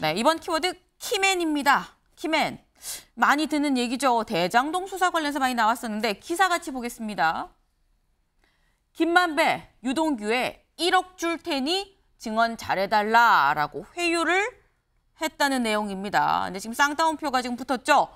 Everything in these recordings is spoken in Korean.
네, 이번 키워드 키맨입니다. 키맨. 많이 듣는 얘기죠. 대장동 수사 관련해서 많이 나왔었는데 기사 같이 보겠습니다. 김만배, 유동규의 1억 줄 테니 증언 잘해달라라고 회유를 했다는 내용입니다. 근데 지금 쌍따옴표가 지금 붙었죠.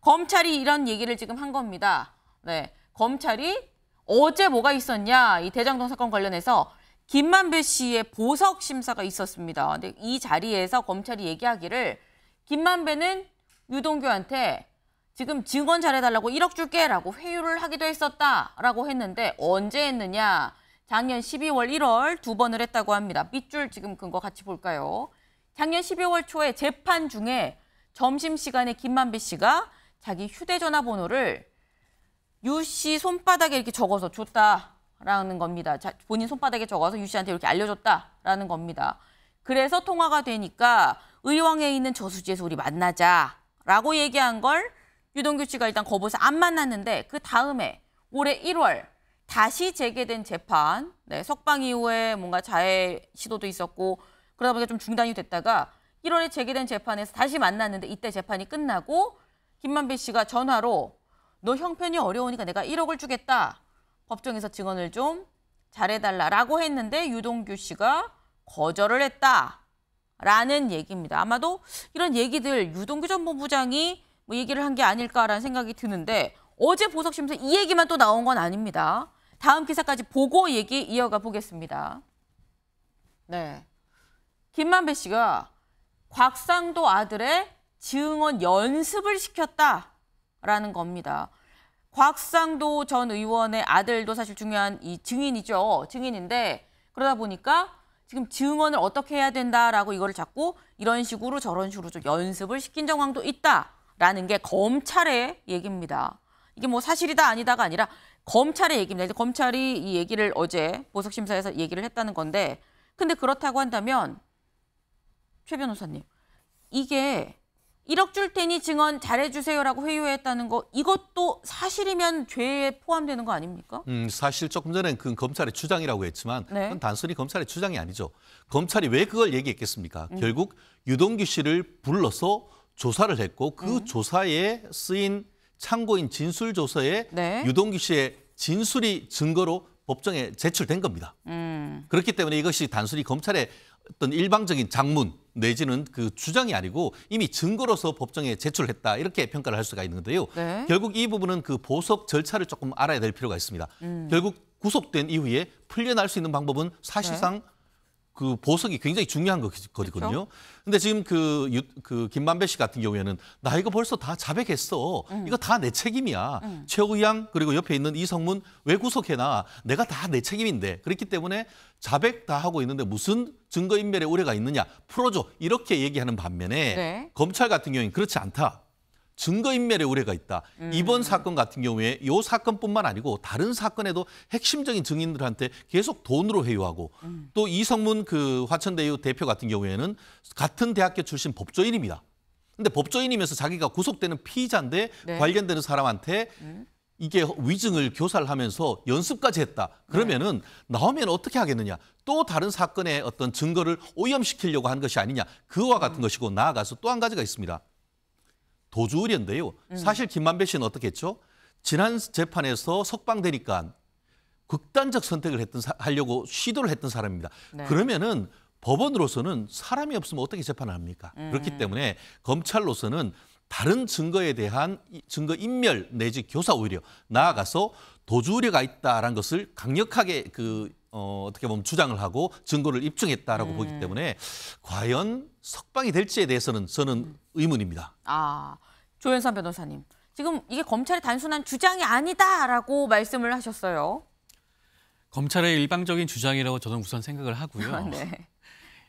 검찰이 이런 얘기를 지금 한 겁니다. 네, 검찰이 어제 뭐가 있었냐 이 대장동 사건 관련해서 김만배 씨의 보석 심사가 있었습니다. 근데 이 자리에서 검찰이 얘기하기를 김만배는 유동규한테 지금 증언 잘해달라고 1억 줄게라고 회유를 하기도 했었다라고 했는데 언제 했느냐. 작년 12월 1월 두 번을 했다고 합니다. 밑줄 지금 근거 같이 볼까요? 작년 12월 초에 재판 중에 점심시간에 김만배 씨가 자기 휴대전화 번호를 유 씨 손바닥에 이렇게 적어서 줬다. 라는 겁니다. 자, 본인 손바닥에 적어서 유 씨한테 이렇게 알려줬다라는 겁니다. 그래서 통화가 되니까 의왕에 있는 저수지에서 우리 만나자라고 얘기한 걸 유동규 씨가 일단 거부해서 안 만났는데 그 다음에 올해 1월 다시 재개된 재판, 네, 석방 이후에 뭔가 자해 시도도 있었고 그러다 보니까 좀 중단이 됐다가 1월에 재개된 재판에서 다시 만났는데 이때 재판이 끝나고 김만배 씨가 전화로 너 형편이 어려우니까 내가 1억을 주겠다. 법정에서 증언을 좀 잘해달라라고 했는데 유동규 씨가 거절을 했다라는 얘기입니다. 아마도 이런 얘기들 유동규 전 본부장이 뭐 얘기를 한 게 아닐까라는 생각이 드는데 어제 보석심사 이 얘기만 또 나온 건 아닙니다. 다음 기사까지 보고 얘기 이어가 보겠습니다. 네. 김만배 씨가 곽상도 아들의 증언 연습을 시켰다라는 겁니다. 곽상도 전 의원의 아들도 사실 중요한 이 증인이죠. 증인인데 그러다 보니까 지금 증언을 어떻게 해야 된다라고 이거를 자꾸 이런 식으로 저런 식으로 좀 연습을 시킨 정황도 있다라는 게 검찰의 얘기입니다. 이게 뭐 사실이다 아니다가 아니라 검찰의 얘기입니다. 검찰이 이 얘기를 어제 보석심사에서 얘기를 했다는 건데 근데 그렇다고 한다면 최 변호사님 이게 1억 줄 테니 증언 잘해주세요라고 회유했다는 거 이것도 사실이면 죄에 포함되는 거 아닙니까? 음, 사실 조금 전에 그 검찰의 주장이라고 했지만 네. 그건 단순히 검찰의 주장이 아니죠. 검찰이 왜 그걸 얘기했겠습니까? 음. 결국 유동규 씨를 불러서 조사를 했고 그 음. 조사에 쓰인 참고인 진술 조서에 네. 유동규 씨의 진술이 증거로 법정에 제출된 겁니다. 음. 그렇기 때문에 이것이 단순히 검찰의 어떤 일방적인 장문 내지는 그 주장이 아니고 이미 증거로서 법정에 제출했다 이렇게 평가를 할 수가 있는데요. 네. 결국 이 부분은 그 보석 절차를 조금 알아야 될 필요가 있습니다. 음. 결국 구속된 이후에 풀려날 수 있는 방법은 사실상 네. 그 보석이 굉장히 중요한 거거든요. 근데 지금 그, 유, 그 김만배 씨 같은 경우에는 나 이거 벌써 다 자백했어. 음. 이거 다 내 책임이야. 음. 최우양 그리고 옆에 있는 이성문 왜 구속해놔. 내가 다 내 책임인데. 그렇기 때문에 자백 다 하고 있는데 무슨 증거인멸의 우려가 있느냐. 풀어줘. 이렇게 얘기하는 반면에 네. 검찰 같은 경우에는 그렇지 않다. 증거인멸의 우려가 있다. 음. 이번 사건 같은 경우에 이 사건뿐만 아니고 다른 사건에도 핵심적인 증인들한테 계속 돈으로 회유하고 음. 또 이성문 그 화천대유 대표 같은 경우에는 같은 대학교 출신 법조인입니다. 근데 법조인이면서 자기가 구속되는 피의자인데 네. 관련되는 사람한테 음. 이게 위증을 교사를 하면서 연습까지 했다. 그러면은 네. 나오면 어떻게 하겠느냐. 또 다른 사건의 어떤 증거를 오염시키려고 한 것이 아니냐. 그와 같은 음. 것이고 나아가서 또 한 가지가 있습니다. 도주 의뢰인데요. 음. 사실 김만배 씨는 어떻겠죠 지난 재판에서 석방되니까 극단적 선택을 했던 사, 하려고 시도를 했던 사람입니다. 네. 그러면은 법원으로서는 사람이 없으면 어떻게 재판을 합니까? 음. 그렇기 때문에 검찰로서는 다른 증거에 대한 증거 인멸 내지 교사 오히려 나아가서 도주 우려가 있다라는 것을 강력하게 그 어, 어떻게 보면 주장을 하고 증거를 입증했다라고 음. 보기 때문에 과연 석방이 될지에 대해서는 저는 음. 의문입니다. 아 조현선 변호사님 지금 이게 검찰의 단순한 주장이 아니다라고 말씀을 하셨어요. 검찰의 일방적인 주장이라고 저는 우선 생각을 하고요. 네.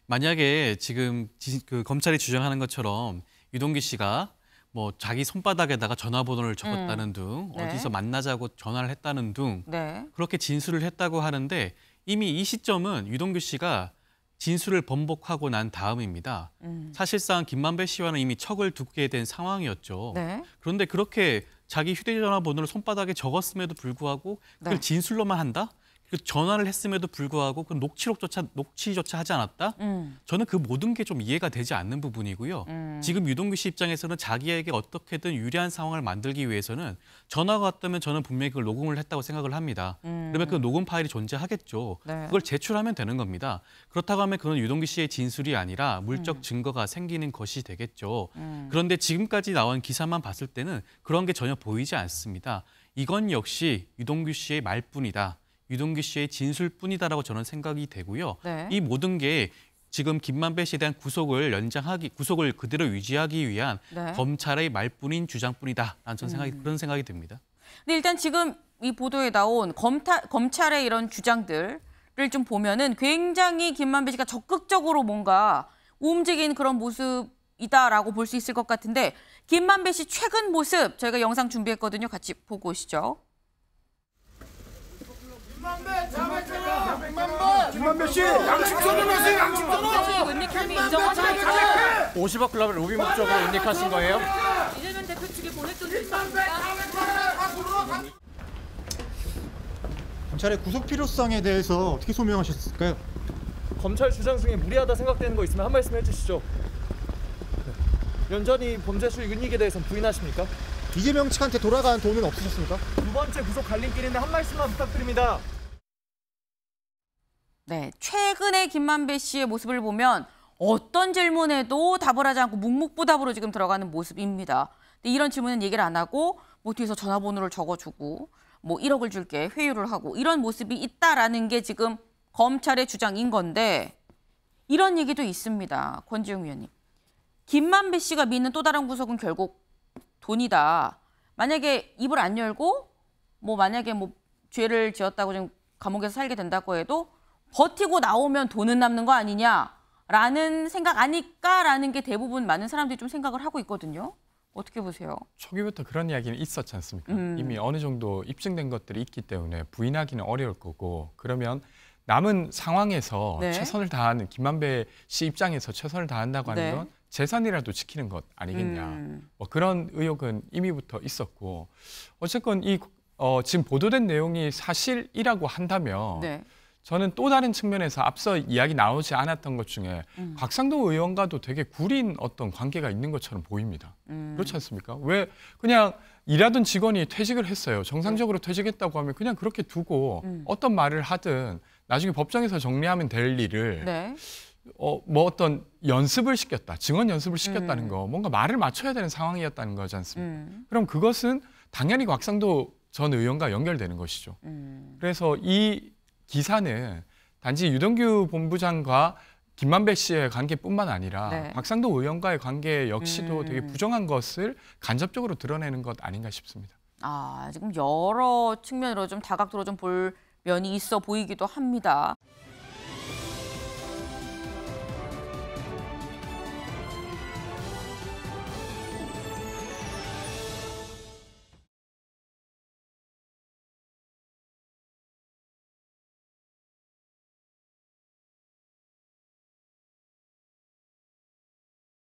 만약에 지금 그 검찰이 주장하는 것처럼 유동기 씨가 뭐 자기 손바닥에다가 전화번호를 적었다는 음. 등 네. 어디서 만나자고 전화를 했다는 등 네. 그렇게 진술을 했다고 하는데 이미 이 시점은 유동규 씨가 진술을 번복하고 난 다음입니다. 음. 사실상 김만배 씨와는 이미 척을 두게 된 상황이었죠. 네. 그런데 그렇게 자기 휴대전화 번호를 손바닥에 적었음에도 불구하고 그걸 네. 진술로만 한다? 그 전화를 했음에도 불구하고 그 녹취록조차 녹취조차 하지 않았다. 음. 저는 그 모든 게 좀 이해가 되지 않는 부분이고요. 음. 지금 유동규 씨 입장에서는 자기에게 어떻게든 유리한 상황을 만들기 위해서는 전화가 왔다면 저는 분명히 그걸 녹음을 했다고 생각을 합니다. 음. 그러면 그 녹음 파일이 존재하겠죠. 네. 그걸 제출하면 되는 겁니다. 그렇다고 하면 그건 유동규 씨의 진술이 아니라 물적 음. 증거가 생기는 것이 되겠죠. 음. 그런데 지금까지 나온 기사만 봤을 때는 그런 게 전혀 보이지 않습니다. 이건 역시 유동규 씨의 말뿐이다. 유동규 씨의 진술뿐이다라고 저는 생각이 되고요. 네. 이 모든 게 지금 김만배 씨에 대한 구속을 연장하기, 구속을 그대로 유지하기 위한 네. 검찰의 말뿐인 주장뿐이다라는 전 생각이 음. 그런 생각이 듭니다. 근데 일단 지금 이 보도에 나온 검타, 검찰의 이런 주장들을 좀 보면은 굉장히 김만배 씨가 적극적으로 뭔가 움직인 그런 모습이다라고 볼 수 있을 것 같은데 김만배 씨 최근 모습 저희가 영상 준비했거든요. 같이 보고 오시죠. 김만배 씨 양심 선언하세요 양심 선언 하시는 50억 클럽을 로비 목적으로 은닉하신 거예요? 이재명 대표 측에 보냈던 있습니 검찰의 구속 필요성에 대해서 어떻게 소명하셨을까요? 검찰 주장 중에 무리하다 생각되는 거 있으면 한 말씀 해주시죠. 연전이 범죄수 은닉에 대해서 부인하십니까? 이재명 측한테 돌아간 돈은 없으셨습니까? 두 번째 구속 갈림길인데 한 말씀만 부탁드립니다. 네, 최근에 김만배 씨의 모습을 보면 어떤 질문에도 답을 하지 않고 묵묵부답으로 지금 들어가는 모습입니다. 근데 이런 질문은 얘기를 안 하고 뭐 뒤에서 전화번호를 적어주고 뭐 1억을 줄게 회유를 하고 이런 모습이 있다라는 게 지금 검찰의 주장인 건데 이런 얘기도 있습니다. 권지웅 위원님. 김만배 씨가 믿는 또 다른 구석은 결국 돈이다. 만약에 입을 안 열고 뭐 만약에 뭐 죄를 지었다고 지금 감옥에서 살게 된다고 해도 버티고 나오면 돈은 남는 거 아니냐라는 생각 아닐까라는 게 대부분 많은 사람들이 좀 생각을 하고 있거든요. 어떻게 보세요? 초기부터 그런 이야기는 있었지 않습니까? 음. 이미 어느 정도 입증된 것들이 있기 때문에 부인하기는 어려울 거고 그러면 남은 상황에서 네. 최선을 다하는 김만배 씨 입장에서 최선을 다한다고 하는 네. 건 재산이라도 지키는 것 아니겠냐. 음. 뭐 그런 의혹은 이미부터 있었고 어쨌건 이 어, 지금 보도된 내용이 사실이라고 한다면 네. 저는 또 다른 측면에서 앞서 이야기 나오지 않았던 것 중에 음. 곽상도 의원과도 되게 구린 어떤 관계가 있는 것처럼 보입니다. 음. 그렇지 않습니까? 왜 그냥 일하던 직원이 퇴직을 했어요. 정상적으로 음. 퇴직했다고 하면 그냥 그렇게 두고 음. 어떤 말을 하든 나중에 법정에서 정리하면 될 일을 네. 어, 뭐 어떤 연습을 시켰다, 증언 연습을 시켰다는 음. 거, 뭔가 말을 맞춰야 되는 상황이었다는 거지 않습니까? 음. 그럼 그것은 당연히 곽상도 전 의원과 연결되는 것이죠. 음. 그래서 이 기사는 단지 유동규 본부장과 김만배 씨의 관계뿐만 아니라 네. 박상도 의원과의 관계 역시도 음. 되게 부정한 것을 간접적으로 드러내는 것 아닌가 싶습니다. 아, 지금 여러 측면으로 좀 다각도로 좀 볼 면이 있어 보이기도 합니다.